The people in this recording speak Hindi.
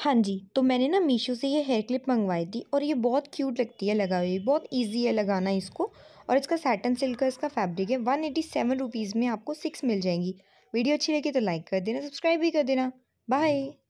हाँ जी तो मैंने ना मीशो से ये हेयर क्लिप मंगवाई थी और ये बहुत क्यूट लगती है लगाई हुई बहुत ईजी है लगाना इसको और इसका सैटन सिल्क का इसका फैब्रिक है वन एटी सेवन रुपीज़ में आपको सिक्स मिल जाएंगी वीडियो अच्छी लगी तो लाइक कर देना सब्सक्राइब भी कर देना बाय